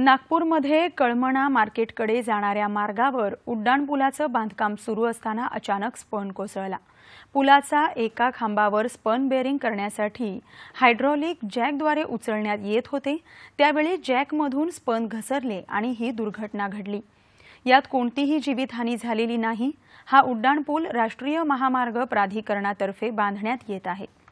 नागपूरमध्ये कळमणा मार्केटकडे जाणाऱ्या मार्गावर उड्डाणपुलाचं बांधकाम सुरू असताना अचानक स्पन कोसळला पुलाचा एका खांबावर स्पन बेरिंग करण्यासाठी हायड्रॉलिक जॅकद्वारे उचलण्यात येत होते त्यावेळी जॅकमधून स्पन घसरले आणि ही दुर्घटना घडली यात कोणतीही जीवितहानी झालेली नाही हा उड्डाणपूल राष्ट्रीय महामार्ग प्राधिकरणातर्फे बांधण्यात येत आहे